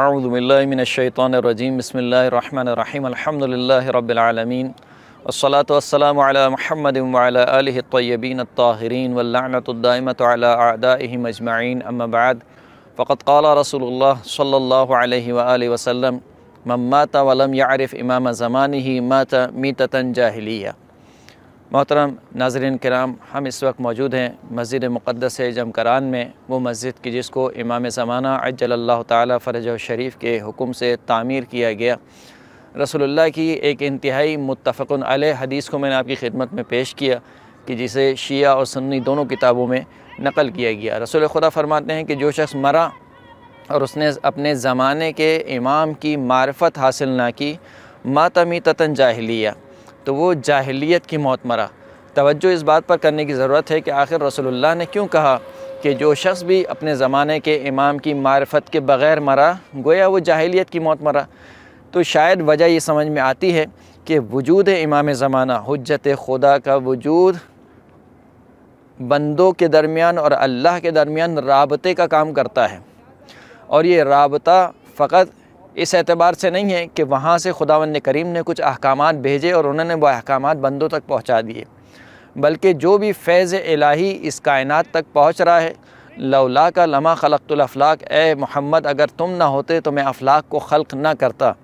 أعوذ بالله من الشيطان الرجيم بسم الله الرحمن الرحيم الحمد لله رب العالمين والصلاة والسلام على محمد وعلى آله الطيبين الطاهرين واللعنة الدائمة على أعدائهم أجمعين أما بعد فقد قال رسول الله صلى الله عليه وآله وسلم من مات ولم يعرف إمام زمانه مات ميتة جاهلية मोहतरम नाजरन कराम हम इस वक्त मौजूद हैं मस्जिद मुक़दस जमकरान में वो मस्जिद की जिसको इमाम ज़माना अजल तरज शरीफ के हुक्म से तामीर किया गया रसोल्ला की एक इंतहाई मुतफ़ हदीस को मैंने आपकी खिदमत में पेश किया कि जिसे शिया और सुन्नी दोनों किताबों में नकल किया गया रसोल खुदा फरमाते हैं कि जो शख्स मरा और उसने अपने ज़माने के इमाम की मार्फत हासिल ना की मातमी ततन जाहलिया तो वो जाहलीत की मौत मरा तवज्जो इस बात पर करने की ज़रूरत है कि आखिर रसोल्ला ने क्यों कहा कि जो शख्स भी अपने ज़माने के इमाम की मारफत के बग़ैर मरा गोया वो जाहलीत की मौत मरा तो शायद वजह ये समझ में आती है कि वजूद इमाम ज़माना हजत खुदा का वजूद बंदों के दरमियान और अल्लाह के दरमियान रबते का काम करता है और ये रबता फ़कत इस एतबार से नहीं है कि वहाँ से खुदावंद करीम ने कुछ अहकाम भेजे और उन्होंने वह अहकाम बंदों तक पहुँचा दिए बल्कि जो भी फैज़ इलाही इस कायन तक पहुँच रहा है लौला का लमह खलतुलफलाक ए मोहम्मद अगर तुम ना होते तो मैं अफलाक को खल्क ना करता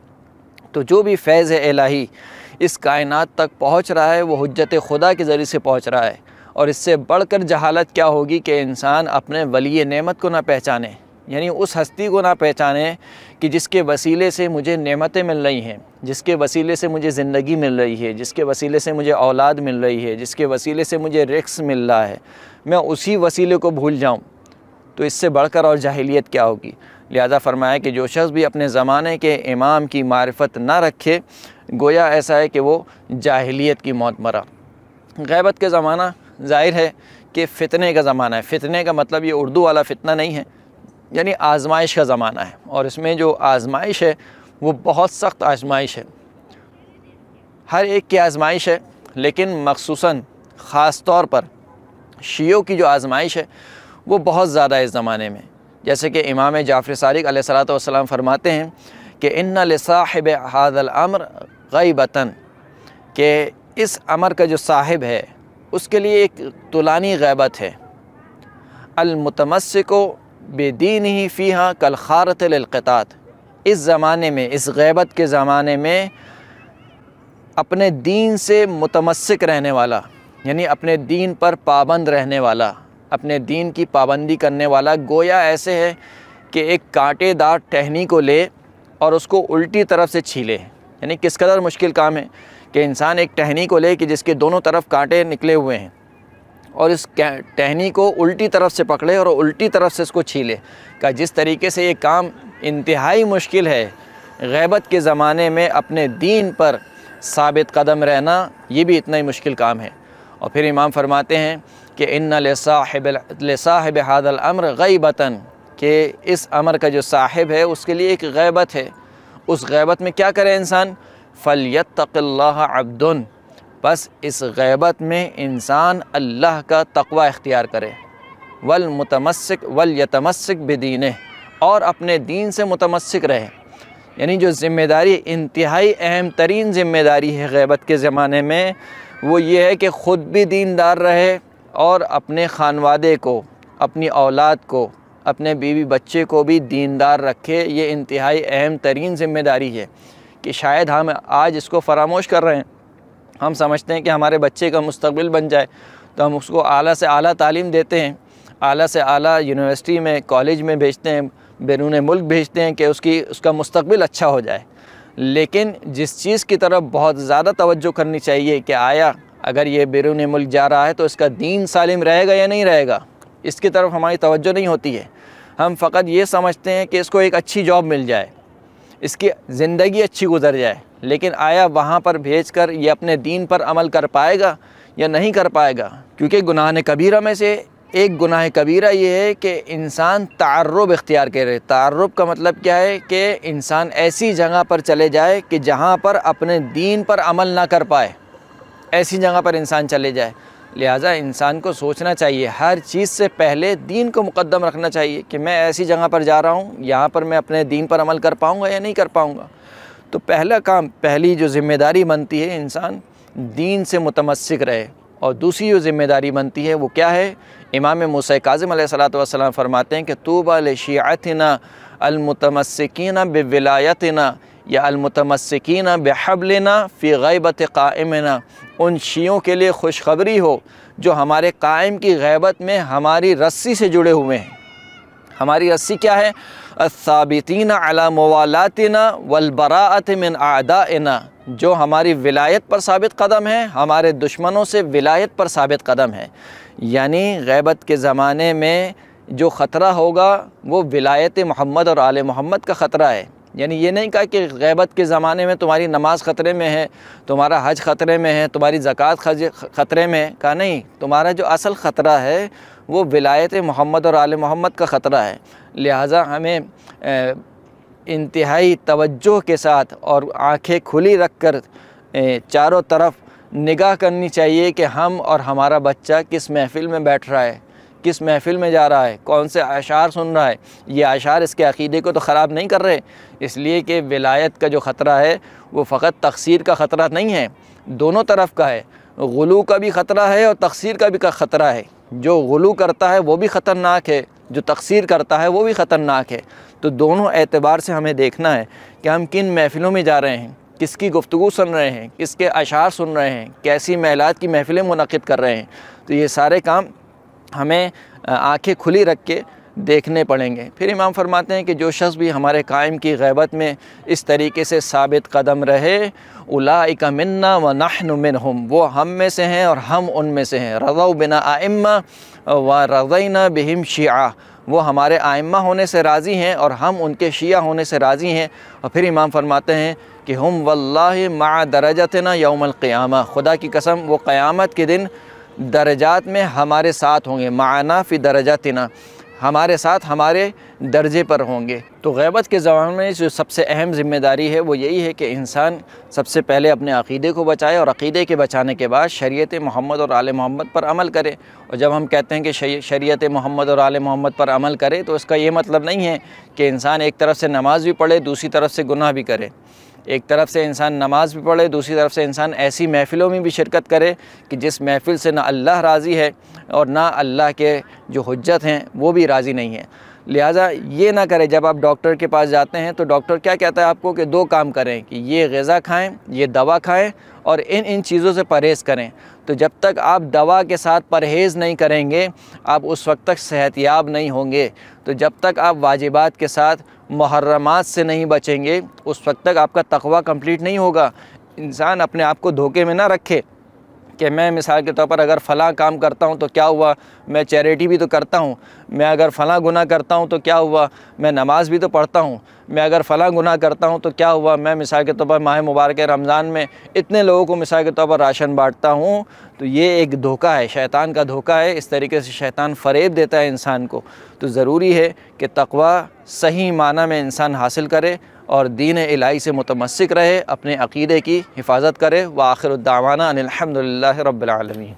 तो जो भी फैज़ इलाही इस कायनत तक पहुँच रहा है वह हजत खुदा के ज़रिए से पहुँच रहा है और इससे बढ़कर जहालत क्या होगी कि इंसान अपने वली नमत को ना पहचाने यानी उस हस्ती को ना पहचाने कि जिसके वसीले से मुझे नेमतें मिल रही हैं जिसके वसीले से मुझे ज़िंदगी मिल रही है जिसके वसीले से मुझे औलाद मिल रही है जिसके वसीले से मुझे रिक्स मिल रहा है मैं उसी वसीले को भूल जाऊँ तो इससे बढ़कर और जाहिलियत क्या होगी लिहाजा फरमाया कि जो शख्स भी अपने ज़माने के इमाम की मार्फत ना रखे गोया ऐसा है कि वो जाहिलियत की मौत मरा गैबत का ज़माना ज़ाहिर है कि फ़ितने का ज़माना है फ़ितने का मतलब ये उर्दू वाला फ़ितना नहीं है यानी आजमाइश का ज़माना है और इसमें जो आजमाइश है वो बहुत सख्त आजमाइश है हर एक की आजमाइश है लेकिन मखसूस ख़ास तौर पर शीयों की जो आजमाइश है वो बहुत ज़्यादा इस ज़माने में जैसे कि इमाम जाफ़र सारिक सलाम फरमाते हैं कि इन साहिब हादल अमर बतान के इस अमर का जो साहिब है उसके लिए एक तुलानी गैबत है को बेदीन ही फ़ी कल खारत इस ज़माने में इस गैबत के ज़माने में अपने दीन से मुतमसक रहने वाला यानी अपने दीन पर पाबंद रहने वाला अपने दीन की पाबंदी करने वाला गोया ऐसे है कि एक कांटेदार टहनी को ले और उसको उल्टी तरफ से छीले यानी किस कदर मुश्किल काम है कि इंसान एक टहनी को ले कि जिसके दोनों तरफ कांटे निकले हुए हैं और इस टहनी को उल्टी तरफ से पकड़े और उल्टी तरफ से इसको छीले का जिस तरीके से ये काम इंतहाई मुश्किल है गैबत के ज़माने में अपने दीन पर साबित कदम रहना ये भी इतना ही मुश्किल काम है और फिर इमाम फरमाते हैं कि इन साहिब हादल गई बतान के इस अमर का जो साहिब है उसके लिए एक गैबत है उस गैबत में क्या करे इंसान फ़लियत तकल्ला अब्दुन बस इस गैबत में इंसान अल्लाह का तकवा इख्तियार करे वल मुतमसक वल यतमसक बेदीन और अपने दीन से मुतमसक रहे यानी जो ज़िम्मेदारी इंतहाई अहम तरीन ज़िम्मेदारी है गैबत के ज़माने में वो ये है कि ख़ुद भी दीनदार रहे और अपने खानवादे को अपनी औलाद को अपने बीवी बच्चे को भी दीनदार रखे ये इंतहाई अहम तरीन ज़िम्मेदारी है कि शायद हम आज इसको फरामोश कर रहे हैं हम समझते हैं कि हमारे बच्चे का मुस्तबिल बन जाए तो हम उसको आला से आला तालीम देते हैं आला से आला यूनिवर्सिटी में कॉलेज में भेजते हैं बैरून मुल्क भेजते हैं कि उसकी उसका मुस्तबिल अच्छा हो जाए लेकिन जिस चीज़ की तरफ बहुत ज़्यादा तवज्जो करनी चाहिए कि आया अगर ये बैरून मुल्क जा रहा है तो इसका दीन सालिम रहेगा या नहीं रहेगा इसकी तरफ हमारी तवज्जो नहीं होती है हम फ़कत ये समझते हैं कि इसको एक अच्छी जॉब मिल जाए इसकी ज़िंदगी अच्छी गुजर जाए लेकिन आया वहाँ पर भेज कर ये अपने दीन पर अमल कर पाएगा या नहीं कर पाएगा क्योंकि गुनाह कबीरा में से एक गुनाह कबीरा ये है कि इंसान तारब इख्तियार करे तारब का मतलब क्या है कि इंसान ऐसी जगह पर चले जाए कि जहाँ पर अपने दीन पर अमल ना कर पाए ऐसी जगह पर इंसान चले जाए लिहाजा इंसान को सोचना चाहिए हर चीज़ से पहले दीन को मुकदम रखना चाहिए कि मैं ऐसी जगह पर जा रहा हूँ यहाँ पर मैं अपने दीन पर अमल कर पाऊँगा या नहीं कर पाऊँगा तो पहला काम पहली जो ज़िम्मेदारी बनती है इंसान दीन से मुतमस्क रहे और दूसरी जो ज़िम्मेदारी बनती है वो क्या है इमाम मूसा काजम सलाम फरमाते हैं कि तोबा लशियातना अलमतमसिकीना बविलायतना या अलमतमसिकीना बेहबलना फ़ी गैबत कायमना उन शीयों के लिए खुशखबरी हो जो हमारे कायम की गैबत में हमारी रस्सी से जुड़े हुए हैं हमारी रस्सी क्या है असाबितिन अला मवालातना वलबरात मिन आदाना जो हमारी विलायत पर साबित कदम है हमारे दुश्मनों से विलायत पर साबित कदम है यानी गैबत के ज़माने में जो ख़तरा होगा वो विलायत मोहम्मद और आल मोहम्मद का ख़तरा है यानी ये नहीं कहा कि गैबत के ज़माने में तुम्हारी नमाज ख़तरे में है तुम्हारा हज ख़तरे में है तुम्हारी ज़क़़त ख़तरे में है कहा नहीं तुम्हारा जो असल ख़तरा है वो विलायत मोहम्मद और आल मोहम्मद का ख़तरा है लिहाजा हमें इंतहाई तवज्जो के साथ और आंखें खुली रख कर चारों तरफ निगाह करनी चाहिए कि हम और हमारा बच्चा किस महफ़िल में बैठ रहा है किस महफ़िल में जा रहा है कौन से अशार सुन रहा है ये आशार इसके अकीदे को तो ख़राब नहीं कर रहे इसलिए कि विलायत का जो ख़तरा है वो फ़कत तकसीर का ख़तरा नहीं है दोनों तरफ का है गलू का भी ख़तरा है और तकसीर का भी ख़तरा है जो गलू करता है वो भी ख़तरनाक है जो तकसीर करता है वो भी ख़तरनाक है तो दोनों एतबार से हमें देखना है कि हम किन महफ़िलों में जा रहे हैं किसकी गुफ्तु सुन रहे हैं किसके अशार सुन रहे हैं कैसी महिलात की महफ़िलें मुनद कर रहे हैं तो ये सारे काम हमें आंखें खुली रख के देखने पड़ेंगे फिर इमाम फरमाते हैं कि जो शख्स भी हमारे कायम की गैबत में इस तरीके से साबित कदम रहे उलाइका मन्ना व नाहन मिन हम वो हम में से हैं और हम उन में से हैं रज़ा बिना आइम्मा व रज़ैना बहम शिया वो हमारे आइम्मा होने से राज़ी हैं और हम उनके शिया होने से राज़ी हैं और फिर इमाम फरमाते हैं कि हम वल्ला मा दरजत ना यौमल खुदा की कसम वो क़यामत के दिन दर्जात में हमारे साथ होंगे माना फ़ी दरजातना हमारे साथ हमारे दर्जे पर होंगे तो गैबत के ज़माने में जो सबसे अहम ज़िम्मेदारी है वो यही है कि इंसान सबसे पहले अपने अक़ीदे को बचाए और अक़ीदे के बचाने के बाद शरीत मोहम्मद और आल मोहम्मद पर अमल करे और जब हम कहते हैं कि शरीत मोहम्मद और आल मोहम्मद पर अमल करे तो इसका ये मतलब नहीं है कि इंसान एक तरफ से नमाज़ भी पढ़े दूसरी तरफ से गुनाह भी करे एक तरफ से इंसान नमाज भी पढ़े दूसरी तरफ से इंसान ऐसी महफ़िलों में भी शिरकत करे कि जिस महफ़िल से ना अल्लाह राज़ी है और ना अल्लाह के जो हजत हैं वो भी राज़ी नहीं है लिहाजा ये ना करें जब आप डॉक्टर के पास जाते हैं तो डॉक्टर क्या कहता है आपको कि दो काम करें कि ये गज़ा खाएँ ये दवा खाएँ और इन इन चीज़ों से परहेज़ करें तो जब तक आप दवा के साथ परहेज़ नहीं करेंगे आप उस वक्त तक सेहतियाब नहीं होंगे तो जब तक आप वाजिबात के साथ महरमात से नहीं बचेंगे उस वक्त तक आपका तकवा कंप्लीट नहीं होगा इंसान अपने आप को धोखे में ना रखे कि मैं मिसाल के तौर पर अगर फ़लाँ काम करता हूँ तो क्या हुआ मैं चैरिटी भी तो करता हूँ मैं अगर फ़लाँ गुना करता हूँ तो क्या हुआ मैं नमाज़ भी तो पढ़ता हूँ मैं अगर फ़ला गुना करता हूँ तो क्या हुआ मैं मिसाल के तौर पर माह मुबारक रमज़ान में इतने लोगों को मिसाल के तौर पर राशन बाँटता हूँ तो ये एक धोखा है शैतान का धोखा है इस तरीके से शैतान फरेब देता है इंसान को तो ज़रूरी है कि तकवा सही माना में इंसान हासिल करे और दीन इलाही से मतमसिक रहे अपने अकीदे की हिफाजत करे व आखिर दावाना अनिलहमदिल्ला रबालमी